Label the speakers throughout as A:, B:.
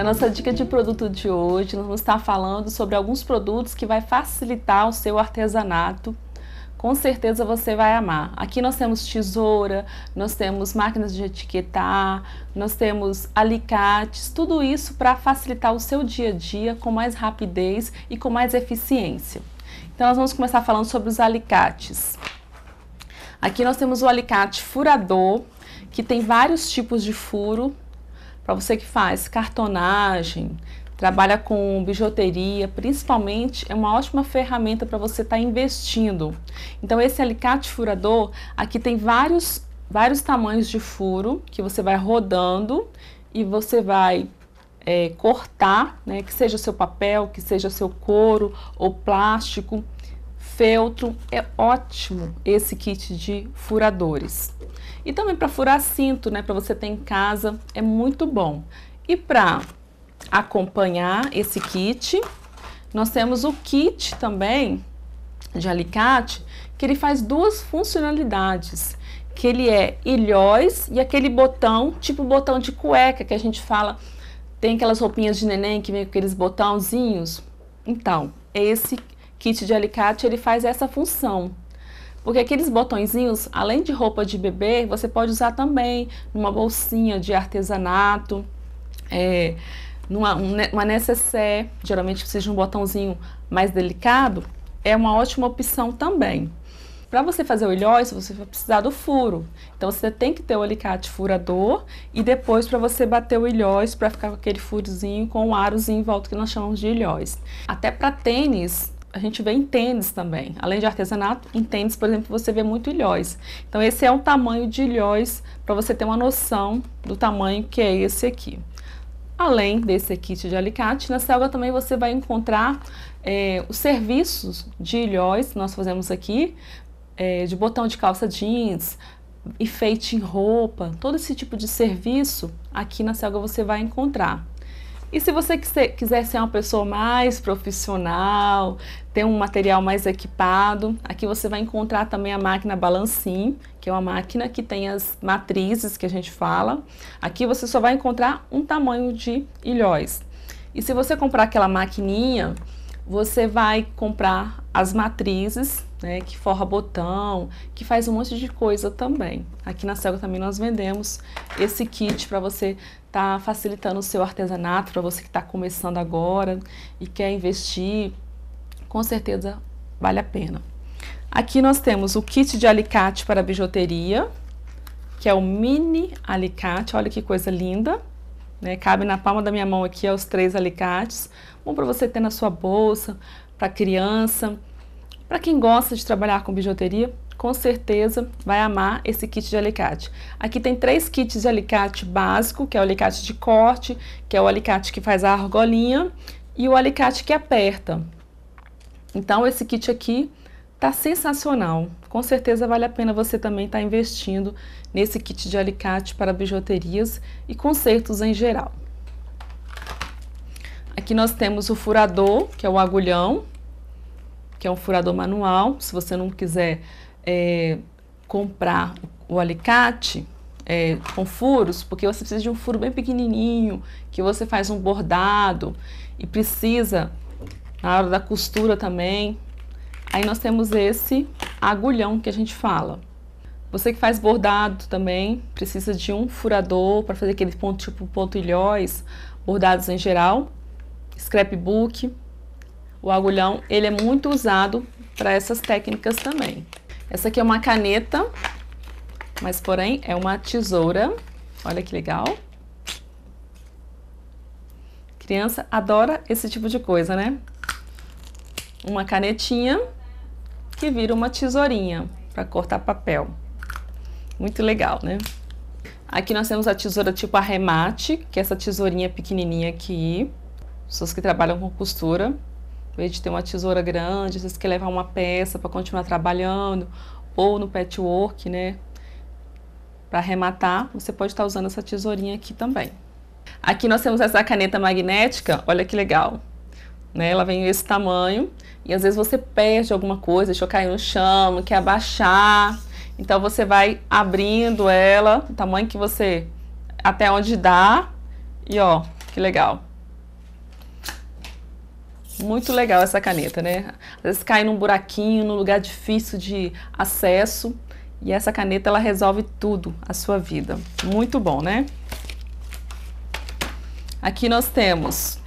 A: Na nossa dica de produto de hoje, nós vamos estar falando sobre alguns produtos que vai facilitar o seu artesanato. Com certeza você vai amar. Aqui nós temos tesoura, nós temos máquinas de etiquetar, nós temos alicates, tudo isso para facilitar o seu dia a dia com mais rapidez e com mais eficiência. Então nós vamos começar falando sobre os alicates. Aqui nós temos o alicate furador, que tem vários tipos de furo, para você que faz cartonagem, trabalha com bijuteria, principalmente, é uma ótima ferramenta para você estar tá investindo. Então, esse alicate furador, aqui tem vários, vários tamanhos de furo que você vai rodando e você vai é, cortar, né, que seja o seu papel, que seja o seu couro ou plástico, feltro, é ótimo esse kit de furadores. E também para furar cinto, né, para você ter em casa, é muito bom. E para acompanhar esse kit, nós temos o kit também de alicate, que ele faz duas funcionalidades, que ele é ilhóis e aquele botão, tipo botão de cueca, que a gente fala, tem aquelas roupinhas de neném que vem com aqueles botãozinhos. Então, é esse kit de alicate ele faz essa função. Porque aqueles botõezinhos, além de roupa de bebê, você pode usar também numa bolsinha de artesanato, é, numa uma necessaire, geralmente precisa de um botãozinho mais delicado, é uma ótima opção também. Para você fazer o ilhóis, você vai precisar do furo. Então você tem que ter o alicate furador e depois para você bater o ilhóis para ficar com aquele furozinho com o um arozinho em volta que nós chamamos de ilhóis. Até para tênis, a gente vê em tênis também. Além de artesanato, em tênis, por exemplo, você vê muito ilhóis. Então, esse é um tamanho de ilhóis para você ter uma noção do tamanho que é esse aqui. Além desse kit de alicate, na selva também você vai encontrar é, os serviços de ilhóis que nós fazemos aqui, é, de botão de calça jeans, enfeite em roupa, todo esse tipo de serviço aqui na Selga você vai encontrar. E se você quiser ser uma pessoa mais profissional, ter um material mais equipado, aqui você vai encontrar também a máquina Balancim, que é uma máquina que tem as matrizes que a gente fala. Aqui você só vai encontrar um tamanho de ilhóis. E se você comprar aquela maquininha, você vai comprar as matrizes né, que forra botão, que faz um monte de coisa também. Aqui na Selga também nós vendemos esse kit para você estar tá facilitando o seu artesanato, para você que está começando agora e quer investir, com certeza vale a pena. Aqui nós temos o kit de alicate para bijuteria, que é o mini alicate, olha que coisa linda. Né? Cabe na palma da minha mão aqui ó, os três alicates, bom para você ter na sua bolsa, para criança, para quem gosta de trabalhar com bijuteria, com certeza vai amar esse kit de alicate. Aqui tem três kits de alicate básico, que é o alicate de corte, que é o alicate que faz a argolinha e o alicate que aperta. Então esse kit aqui tá sensacional. Com certeza vale a pena você também estar tá investindo nesse kit de alicate para bijuterias e concertos em geral. Aqui nós temos o furador, que é o agulhão, que é um furador manual. Se você não quiser é, comprar o alicate é, com furos, porque você precisa de um furo bem pequenininho, que você faz um bordado e precisa na hora da costura também. Aí nós temos esse agulhão que a gente fala. Você que faz bordado também, precisa de um furador para fazer aquele ponto tipo ponto bordados em geral, scrapbook, o agulhão, ele é muito usado para essas técnicas também. Essa aqui é uma caneta, mas porém é uma tesoura. Olha que legal. Criança adora esse tipo de coisa, né? Uma canetinha que vira uma tesourinha para cortar papel. Muito legal, né? Aqui nós temos a tesoura tipo arremate, que é essa tesourinha pequenininha aqui. Pessoas que trabalham com costura de ter uma tesoura grande, às vezes quer levar uma peça para continuar trabalhando, ou no patchwork, né? Para arrematar, você pode estar tá usando essa tesourinha aqui também. Aqui nós temos essa caneta magnética, olha que legal. Né? Ela vem esse tamanho e às vezes você perde alguma coisa, deixou cair no chão, quer abaixar. Então você vai abrindo ela, o tamanho que você até onde dá. E ó, que legal. Muito legal essa caneta, né? Às vezes cai num buraquinho, num lugar difícil de acesso, e essa caneta ela resolve tudo, a sua vida. Muito bom, né? Aqui nós temos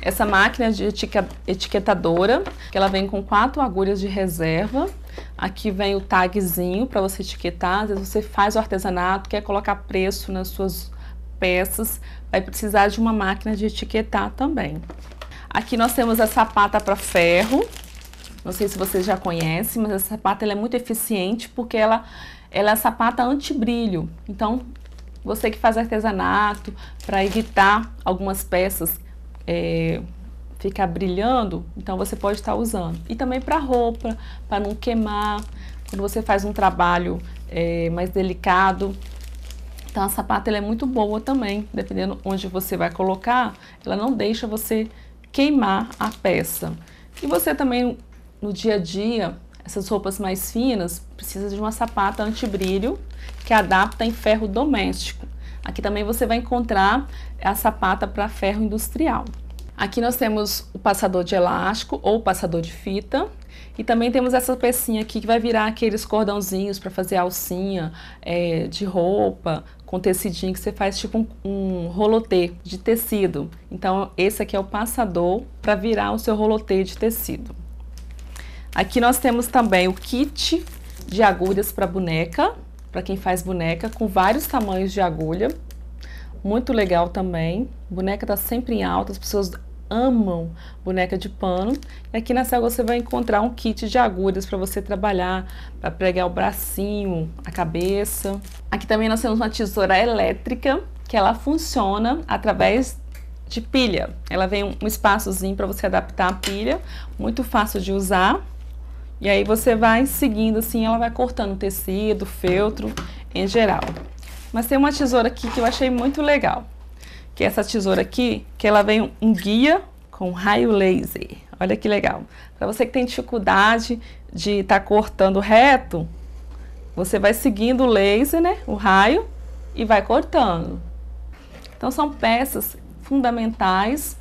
A: essa máquina de etiquetadora, que ela vem com quatro agulhas de reserva. Aqui vem o tagzinho para você etiquetar. Às vezes você faz o artesanato, quer colocar preço nas suas peças, vai precisar de uma máquina de etiquetar também. Aqui nós temos a sapata para ferro. Não sei se vocês já conhecem, mas essa sapata é muito eficiente porque ela, ela é sapata anti-brilho. Então, você que faz artesanato, para evitar algumas peças é, ficar brilhando, então você pode estar usando. E também para roupa, para não queimar, quando você faz um trabalho é, mais delicado. Então, a sapata é muito boa também, dependendo onde você vai colocar, ela não deixa você queimar a peça. E você também, no dia a dia, essas roupas mais finas, precisa de uma sapata antibrilho que adapta em ferro doméstico. Aqui também você vai encontrar a sapata para ferro industrial. Aqui nós temos o passador de elástico ou passador de fita, e também temos essa pecinha aqui que vai virar aqueles cordãozinhos para fazer alcinha é, de roupa, com tecidinho que você faz tipo um, um rolotê de tecido. Então esse aqui é o passador para virar o seu rolotê de tecido. Aqui nós temos também o kit de agulhas para boneca, para quem faz boneca, com vários tamanhos de agulha. Muito legal também. Boneca está sempre em alta, as pessoas amam boneca de pano. E aqui na água você vai encontrar um kit de agulhas para você trabalhar, para pregar o bracinho, a cabeça. Aqui também nós temos uma tesoura elétrica, que ela funciona através de pilha. Ela vem um espaçozinho para você adaptar a pilha, muito fácil de usar. E aí você vai seguindo assim, ela vai cortando tecido, feltro, em geral. Mas tem uma tesoura aqui que eu achei muito legal que é essa tesoura aqui, que ela vem um guia com raio laser. Olha que legal. Para você que tem dificuldade de estar tá cortando reto, você vai seguindo o laser, né, o raio, e vai cortando. Então são peças fundamentais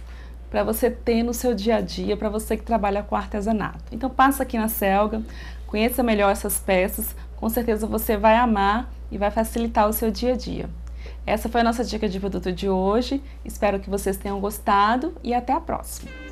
A: para você ter no seu dia a dia, para você que trabalha com artesanato. Então passa aqui na Selga, conheça melhor essas peças, com certeza você vai amar e vai facilitar o seu dia a dia. Essa foi a nossa dica de produto de hoje. Espero que vocês tenham gostado e até a próxima!